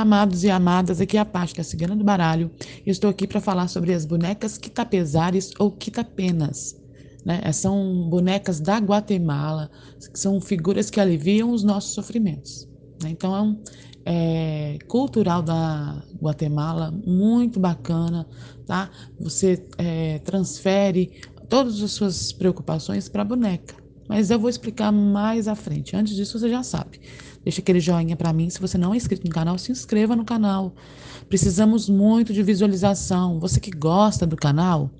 amados e amadas, aqui é a Páscoa Cigana do Baralho. estou aqui para falar sobre as bonecas quitapesares ou quitapenas. Né? É, são bonecas da Guatemala, são figuras que aliviam os nossos sofrimentos. Né? Então, é, um, é cultural da Guatemala, muito bacana, tá? Você é, transfere todas as suas preocupações para a boneca. Mas eu vou explicar mais à frente. Antes disso, você já sabe. Deixa aquele joinha para mim. Se você não é inscrito no canal, se inscreva no canal. Precisamos muito de visualização. Você que gosta do canal,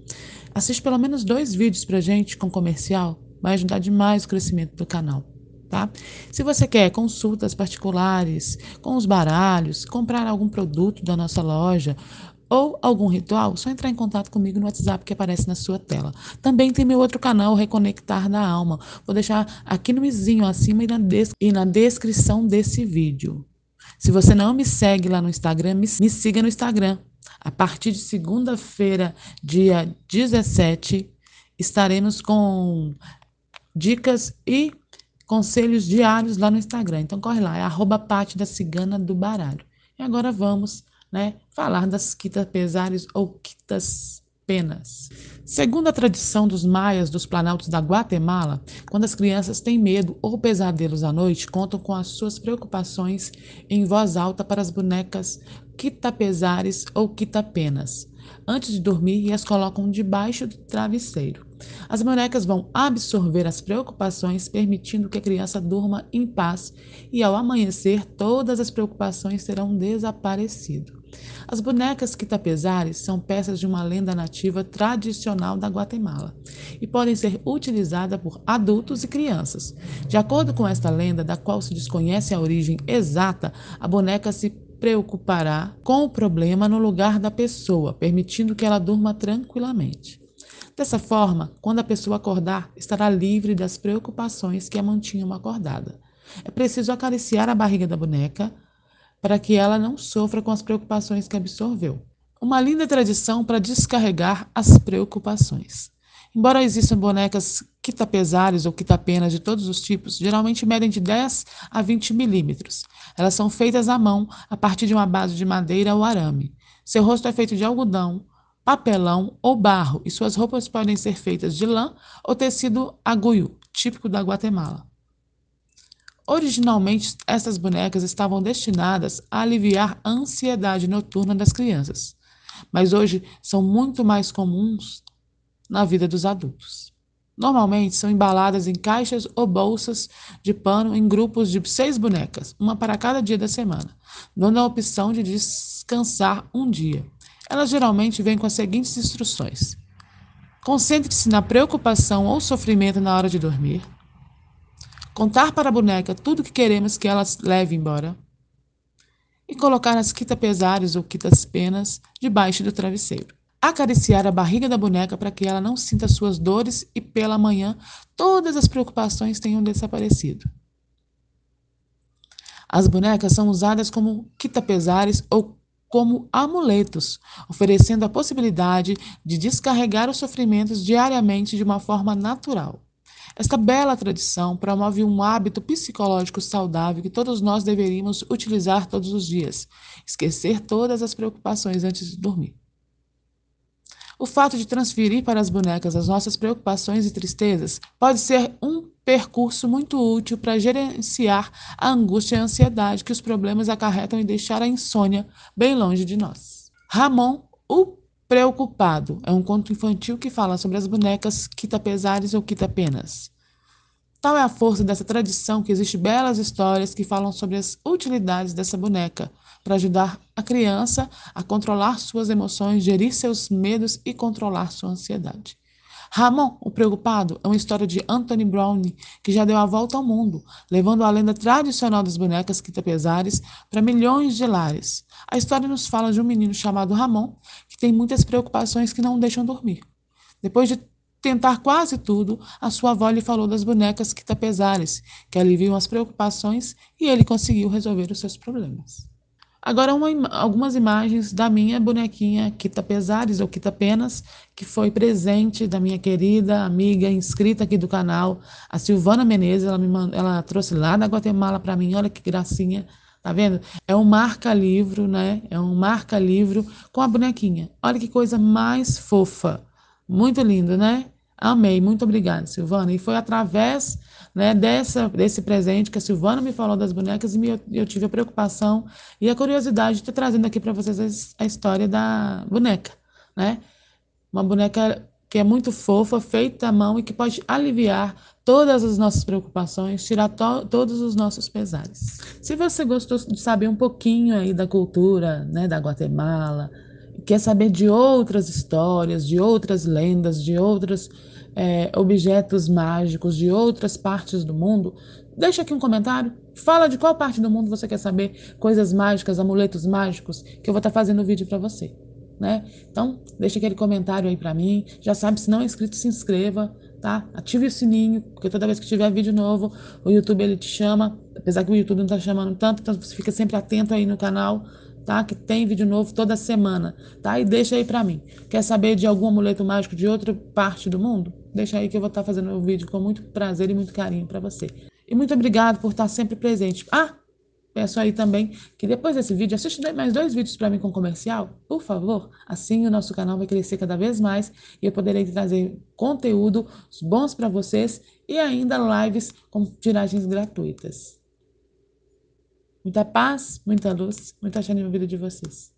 assiste pelo menos dois vídeos pra gente com comercial. Vai ajudar demais o crescimento do canal. Tá? Se você quer consultas particulares com os baralhos, comprar algum produto da nossa loja ou algum ritual, só entrar em contato comigo no WhatsApp que aparece na sua tela. Também tem meu outro canal, Reconectar da Alma. Vou deixar aqui no vizinho acima e na, e na descrição desse vídeo. Se você não me segue lá no Instagram, me, me siga no Instagram. A partir de segunda-feira, dia 17, estaremos com dicas e conselhos diários lá no Instagram. Então corre lá, é arroba parte da cigana do baralho. E agora vamos né, falar das quitas pesares ou quitas penas. Segundo a tradição dos maias dos planaltos da Guatemala, quando as crianças têm medo ou pesadelos à noite, contam com as suas preocupações em voz alta para as bonecas quita pesares ou quita penas. Antes de dormir, as colocam debaixo do travesseiro. As bonecas vão absorver as preocupações, permitindo que a criança durma em paz, e ao amanhecer, todas as preocupações terão desaparecido. As bonecas quitapezares são peças de uma lenda nativa tradicional da Guatemala e podem ser utilizadas por adultos e crianças. De acordo com esta lenda, da qual se desconhece a origem exata, a boneca se preocupará com o problema no lugar da pessoa, permitindo que ela durma tranquilamente. Dessa forma, quando a pessoa acordar, estará livre das preocupações que a mantinham acordada. É preciso acariciar a barriga da boneca, para que ela não sofra com as preocupações que absorveu. Uma linda tradição para descarregar as preocupações. Embora existam bonecas quitapesares ou quitapenas de todos os tipos, geralmente medem de 10 a 20 milímetros. Elas são feitas à mão a partir de uma base de madeira ou arame. Seu rosto é feito de algodão, papelão ou barro e suas roupas podem ser feitas de lã ou tecido aguio, típico da Guatemala. Originalmente, essas bonecas estavam destinadas a aliviar a ansiedade noturna das crianças, mas hoje são muito mais comuns na vida dos adultos. Normalmente são embaladas em caixas ou bolsas de pano em grupos de seis bonecas, uma para cada dia da semana, dando a opção de descansar um dia. Elas geralmente vêm com as seguintes instruções: concentre-se na preocupação ou sofrimento na hora de dormir contar para a boneca tudo o que queremos que ela leve embora e colocar as quita-pesares ou quitas-penas debaixo do travesseiro. Acariciar a barriga da boneca para que ela não sinta suas dores e pela manhã todas as preocupações tenham desaparecido. As bonecas são usadas como quita-pesares ou como amuletos, oferecendo a possibilidade de descarregar os sofrimentos diariamente de uma forma natural. Esta bela tradição promove um hábito psicológico saudável que todos nós deveríamos utilizar todos os dias: esquecer todas as preocupações antes de dormir. O fato de transferir para as bonecas as nossas preocupações e tristezas pode ser um percurso muito útil para gerenciar a angústia e a ansiedade que os problemas acarretam e deixar a insônia bem longe de nós. Ramon, o Preocupado é um conto infantil que fala sobre as bonecas quita pesares ou quita penas. Tal é a força dessa tradição que existe belas histórias que falam sobre as utilidades dessa boneca para ajudar a criança a controlar suas emoções, gerir seus medos e controlar sua ansiedade. Ramon, o Preocupado, é uma história de Anthony Brown que já deu a volta ao mundo, levando a lenda tradicional das bonecas quinta-pesares para milhões de lares. A história nos fala de um menino chamado Ramon que tem muitas preocupações que não deixam dormir. Depois de tentar quase tudo, a sua avó lhe falou das bonecas quinta-pesares, que aliviam as preocupações e ele conseguiu resolver os seus problemas. Agora, uma, algumas imagens da minha bonequinha Kita Pesares, ou Kita Penas, que foi presente da minha querida amiga inscrita aqui do canal, a Silvana Menezes. Ela, me mandou, ela trouxe lá da Guatemala para mim, olha que gracinha, tá vendo? É um marca-livro, né? É um marca-livro com a bonequinha. Olha que coisa mais fofa. Muito lindo, né? Amei, muito obrigada, Silvana. E foi através né, dessa, desse presente que a Silvana me falou das bonecas e eu, eu tive a preocupação e a curiosidade de estar trazendo aqui para vocês a, a, história da boneca, né? Uma boneca que é muito fofa, feita à mão e que pode aliviar todas as nossas preocupações, tirar to todos os nossos pesares. Se você gostou de saber um pouquinho aí da cultura, né, da Guatemala, quer saber de outras histórias, de outras lendas, de outros é, objetos mágicos, de outras partes do mundo, deixa aqui um comentário. Fala de qual parte do mundo você quer saber coisas mágicas, amuletos mágicos, que eu vou estar tá fazendo o vídeo para você. Né? Então, deixa aquele comentário aí para mim. Já sabe, se não é inscrito, se inscreva, tá? Ative o sininho, porque toda vez que tiver vídeo novo, o YouTube ele te chama, apesar que o YouTube não está chamando tanto, então você fica sempre atento aí no canal, tá? Que tem vídeo novo toda semana, tá? E deixa aí para mim. Quer saber de algum amuleto mágico de outra parte do mundo? Deixa aí que eu vou estar tá fazendo o vídeo com muito prazer e muito carinho para você. E muito obrigado por estar tá sempre presente. Ah, peço aí também que depois desse vídeo assista mais dois vídeos para mim com comercial, por favor. Assim o nosso canal vai crescer cada vez mais e eu poderei trazer conteúdo bons para vocês e ainda lives com tiragens gratuitas. Muita paz, muita luz, muita chá na vida de vocês.